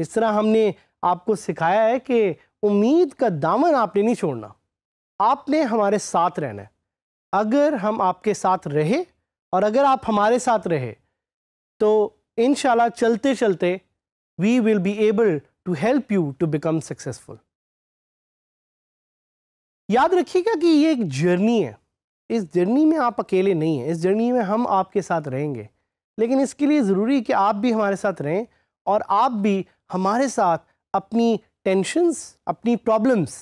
जिस तरह हमने आपको सिखाया है कि उम्मीद का दामन आपने नहीं छोड़ना आपने हमारे साथ रहना है अगर हम आपके साथ रहे और अगर आप हमारे साथ रहे तो इन चलते चलते we will be able to help you to become successful याद रखिएगा कि ये एक जर्नी है इस जर्नी में आप अकेले नहीं हैं इस जर्नी में हम आपके साथ रहेंगे लेकिन इसके लिए ज़रूरी है कि आप भी हमारे साथ रहें और आप भी हमारे साथ अपनी टेंशंस अपनी प्रॉब्लम्स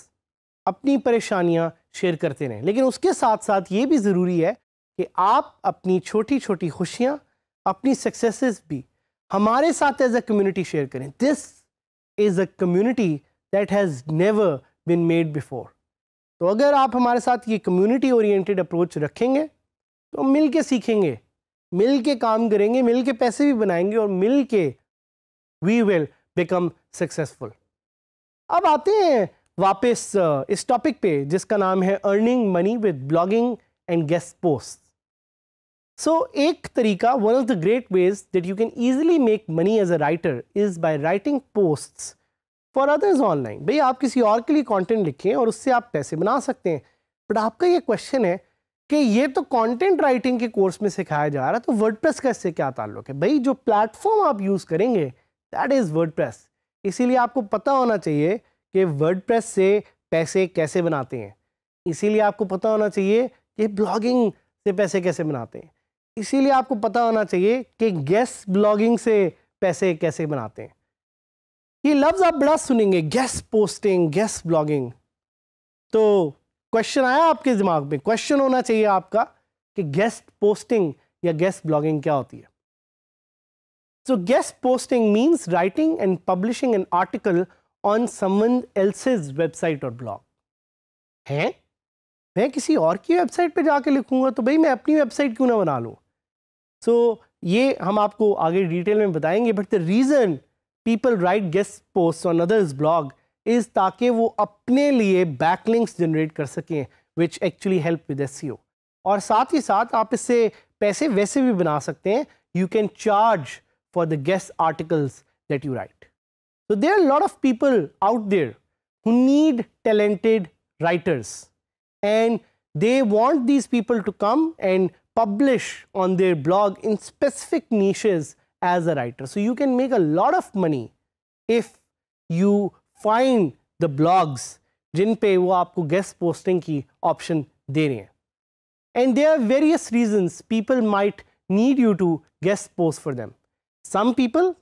अपनी परेशानियां शेयर करते रहें लेकिन उसके साथ साथ ये भी ज़रूरी है कि आप अपनी छोटी छोटी खुशियां अपनी सक्सेसेस भी हमारे साथ एज अ कम्युनिटी शेयर करें this is a community that has never been made before तो अगर आप हमारे साथ ये कम्युनिटी ओरिएंटेड अप्रोच रखेंगे तो मिल के सीखेंगे मिल के काम करेंगे मिल के पैसे भी बनाएंगे और मिल के वी विल बिकम सक्सेसफुल अब आते हैं वापस uh, इस टॉपिक पे जिसका नाम है earning money with blogging and guest post so एक तरीका one of the great ways that you can easily make money as a writer is by writing post for others online भाई आप किसी और के लिए कॉन्टेंट लिखें और उससे आप पैसे बना सकते हैं बट आपका ये क्वेश्चन है कि ये तो कंटेंट राइटिंग के कोर्स में सिखाया जा रहा है तो वर्डप्रेस का इससे क्या ताल्लुक है भाई जो प्लेटफॉर्म आप यूज़ करेंगे दैट इज़ प्रेस इसीलिए आपको पता होना चाहिए कि प्रेस से पैसे कैसे बनाते हैं इसीलिए आपको पता होना चाहिए कि ब्लॉगिंग से पैसे कैसे बनाते हैं इसीलिए आपको पता होना चाहिए कि गैस ब्लॉगिंग से पैसे कैसे बनाते हैं ये लफ्ज़ आप बड़ा सुनेंगे गैस पोस्टिंग गैस ब्लॉगिंग तो क्वेश्चन आया आपके दिमाग में क्वेश्चन होना चाहिए आपका कि गेस्ट पोस्टिंग या गेस्ट ब्लॉगिंग क्या होती है So guest posting means writing and publishing an article on someone else's website or blog. हैं मैं किसी और की वेबसाइट पे जाके लिखूंगा तो भाई मैं अपनी वेबसाइट क्यों ना बना लूँ सो so, ये हम आपको आगे डिटेल में बताएंगे but the reason people write guest post on others blog is ताकि वो अपने लिए बैकलिंक्स जनरेट कर सकें which actually help with us और साथ ही साथ आप इससे पैसे वैसे भी बना सकते हैं you can charge for the guest articles that you write. So there are a lot of people out there who need talented writers and they want these people to come and publish on their blog in specific niches as a writer. So you can make a lot of money if you find the blogs जिन पे वो आपको guest posting की option दे and there are various reasons people might need you to guest post for them. Some people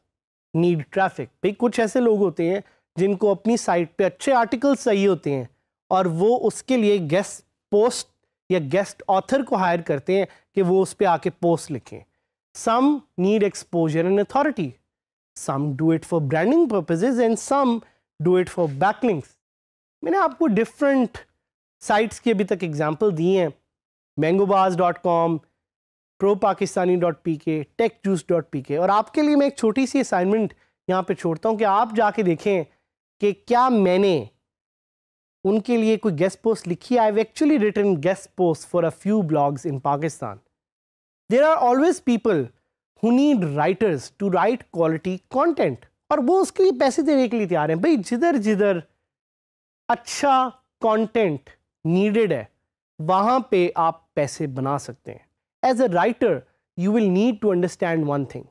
need traffic भाई कुछ ऐसे लोग होते हैं जिनको अपनी साइट पे अच्छे आर्टिकल्स चाहिए होते हैं और वो उसके लिए गेस्ट पोस्ट या गेस्ट ऑथर को हायर करते हैं कि वो उस पर आके पोस्ट लिखें some need exposure and authority some do it for branding purposes and some do it for backlinks मैंने आपको डिफरेंट साइट्स की अभी तक एग्जाम्पल दिए हैं MangoBaaz dot com pro Pakistani dot P K tech juice dot P K और आपके लिए मैं एक छोटी सी असाइनमेंट यहाँ पे छोड़ता हूँ कि आप जाके देखें कि क्या मैंने उनके लिए कोई गेस्ट पोस्ट लिखी है I actually written guest post for a few blogs in Pakistan there are always people who need writers to write quality content और वो उसके लिए पैसे देने के लिए तैयार हैं भाई जिधर जिधर अच्छा कॉन्टेंट नीडेड है वहाँ पर आप पैसे बना सकते हैं As a writer, you will need to understand one thing,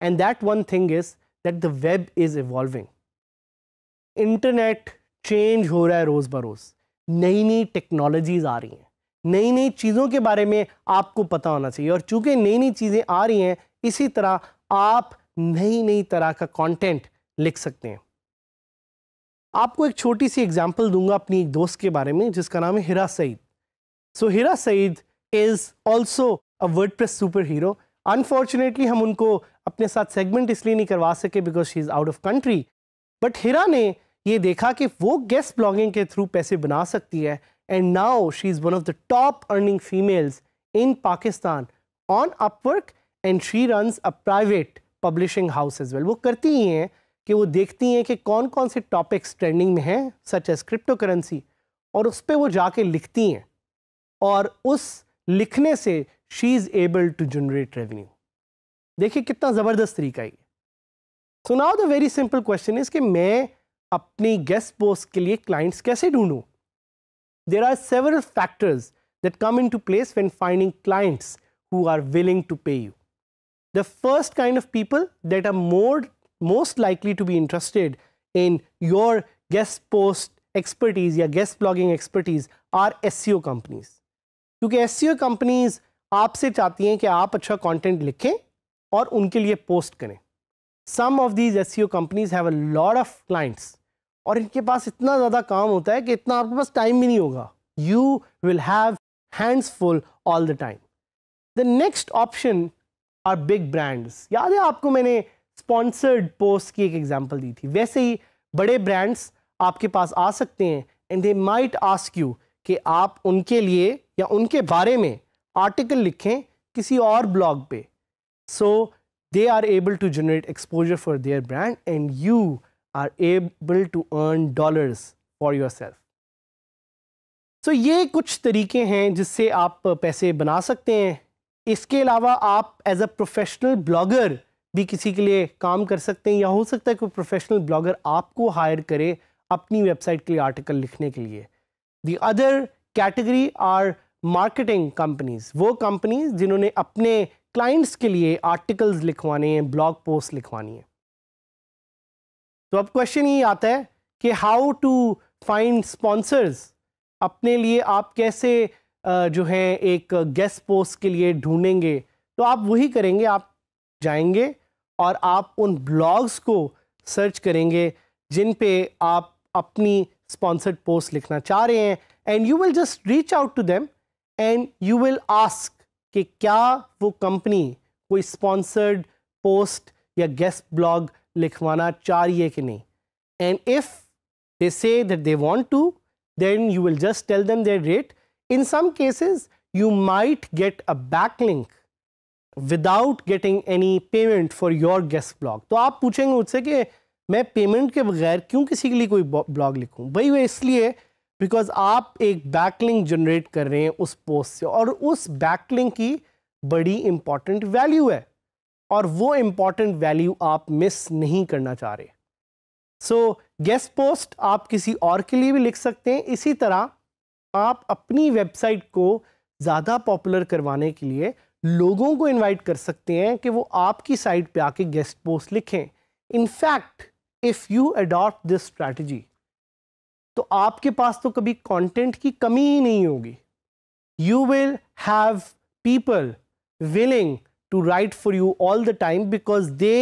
and that one thing is that the web is evolving. internet change ho raha hai roz rose roz nayi nayi technologies aa rahi hain नई नई चीज़ों के बारे में आपको पता होना चाहिए और चूंकि नई नई चीज़ें आ रही हैं इसी तरह आप नई नई तरह का कंटेंट लिख सकते हैं आपको एक छोटी सी एग्जांपल दूंगा अपनी एक दोस्त के बारे में जिसका नाम है Hira Saeed so Hira Saeed is also a WordPress superhero unfortunately हम उनको अपने साथ सेगमेंट इसलिए नहीं करवा सके because she is out of country but Hira ने ये देखा कि वो गेस्ट ब्लॉगिंग के थ्रू पैसे बना सकती है and now she is one of the top earning females in Pakistan on Upwork and she runs a private publishing house as well वो करती ही हैं कि वो देखती हैं कि कौन कौन से टॉपिक्स ट्रेंडिंग में हैं सच एज क्रिप्टो करेंसी और उस पर वो जाके लिखती हैं और उस लिखने से she is able to generate revenue देखिए कितना ज़बरदस्त तरीका ये so now the very simple question is कि मैं अपनी गेस्ट पोस्ट के लिए क्लाइंट्स कैसे ढूंढूं there are several factors that come into place when finding clients who are willing to pay you. The first kind of people that are more most likely to be interested in your guest post expertise या guest blogging expertise are SEO companies. क्योंकि SEO companies आपसे चाहती हैं कि आप अच्छा content लिखें और उनके लिए पोस्ट करें some of these S companies have a of clients और इनके पास इतना ज़्यादा काम होता है कि इतना आपके पास टाइम भी नहीं होगा you will have hands full all the time the next option are big brands याद है आपको मैंने स्पॉन्सर्ड पोस्ट की एक एग्जाम्पल दी थी वैसे ही बड़े ब्रांड्स आपके पास आ सकते हैं and they might ask you कि आप उनके लिए या उनके बारे में आर्टिकल लिखें किसी और ब्लॉग पे so they are able to generate exposure for their brand and you are able to earn dollars for yourself so ये कुछ तरीके हैं जिससे आप पैसे बना सकते हैं इसके अलावा आप एज अ प्रोफेशनल ब्लॉगर भी किसी के लिए काम कर सकते हैं या हो सकता है कोई प्रोफेशनल ब्लॉगर आपको हायर करे अपनी वेबसाइट के लिए आर्टिकल लिखने के लिए the other category are marketing companies वो कंपनीज जिन्होंने अपने क्लाइंट्स के लिए आर्टिकल्स लिखवाने हैं ब्लॉग पोस्ट लिखवानी है तो अब क्वेश्चन ये आता है कि हाउ टू फाइंड स्पॉन्सर्स अपने लिए आप कैसे जो है एक गेस्ट पोस्ट के लिए ढूंढेंगे तो आप वही करेंगे आप जाएंगे और आप उन ब्लॉग्स को सर्च करेंगे जिन पे आप अपनी स्पॉन्सर्ड पोस्ट लिखना चाह रहे हैं and you will just reach out to them and you will ask कि क्या वो कंपनी कोई स्पॉन्सर्ड पोस्ट या गेस्ट ब्लॉग लिखवाना चाह रही है कि नहीं and if they say that they want to then you will just tell them their rate in some cases you might get a backlink without getting any payment for your guest blog तो आप पूछेंगे मुझसे कि मैं payment के बगैर क्यों किसी के लिए कोई ब्लॉग लिखूं भाई वह इसलिए बिकॉज आप एक बैकलिंग जनरेट कर रहे हैं उस पोस्ट से और उस बैकलिंग की बड़ी इम्पॉर्टेंट वैल्यू है और वो इम्पॉर्टेंट वैल्यू आप मिस नहीं करना चाह रहे सो गेस्ट पोस्ट आप किसी और के लिए भी लिख सकते हैं इसी तरह आप अपनी वेबसाइट को ज़्यादा पॉपुलर करवाने के लिए लोगों को इनवाइट कर सकते हैं कि वो आपकी साइट पे आके गेस्ट पोस्ट लिखें in fact if you adopt this strategy तो आपके पास तो कभी कंटेंट की कमी ही नहीं होगी you will have people willing to write for you all the time because they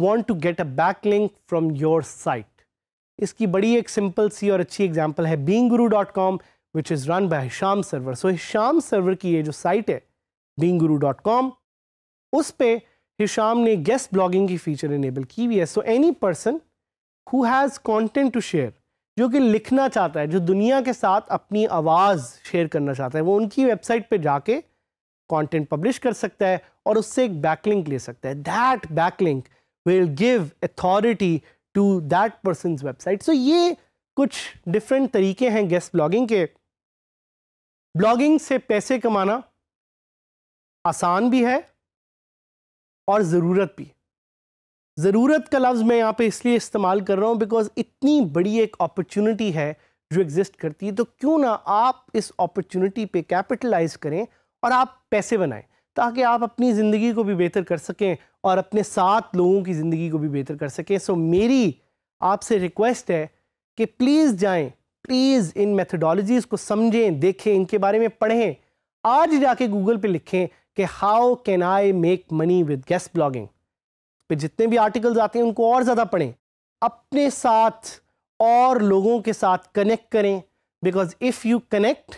want to get a backlink from your site इसकी बड़ी एक सिंपल सी और अच्छी एग्जाम्पल है being guru dot com which is run by Hisham Sarwar so Hisham Sarwar की ये जो site है बींग गुरु डॉट कॉम उस पर हिशाम ने गेस्ट ब्लॉगिंग की फीचर इनेबल की हुई है so any person who has content to share जो कि लिखना चाहता है जो दुनिया के साथ अपनी आवाज़ शेयर करना चाहता है वो उनकी वेबसाइट पे जाके कंटेंट पब्लिश कर सकता है और उससे एक बैकलिंक ले सकता है that backlink will give authority to that person website सो ये कुछ डिफरेंट तरीके हैं गेस्ट ब्लॉगिंग के ब्लॉगिंग से पैसे कमाना आसान भी है और ज़रूरत भी ज़रूरत का लफ्ज़ मैं यहाँ पे इसलिए इस्तेमाल कर रहा हूँ बिकॉज इतनी बड़ी एक अपॉर्चुनिटी है जो एग्जिस्ट करती है तो क्यों ना आप इस अपॉर्चुनिटी पे कैपिटलाइज करें और आप पैसे बनाएं ताकि आप अपनी ज़िंदगी को भी बेहतर कर सकें और अपने साथ लोगों की ज़िंदगी को भी बेहतर कर सकें सो मेरी आपसे रिक्वेस्ट है कि प्लीज़ जाएँ प्लीज़ इन मेथडोलॉजीज़ को समझें देखें इनके बारे में पढ़ें आज जाके गूगल पर लिखें कि how can I make money with guest blogging फिर जितने भी आर्टिकल्स आते हैं उनको और ज़्यादा पढ़ें अपने साथ और लोगों के साथ कनेक्ट करें because if you connect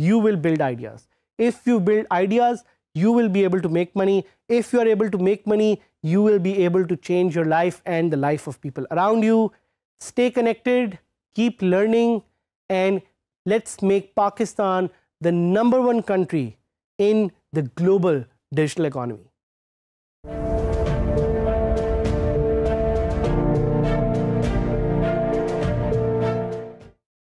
you will build ideas if you build ideas you will be able to make money if you are able to make money you will be able to change your life and the life of people around you stay connected keep learning and let's make Pakistan the number one country in the global digital economy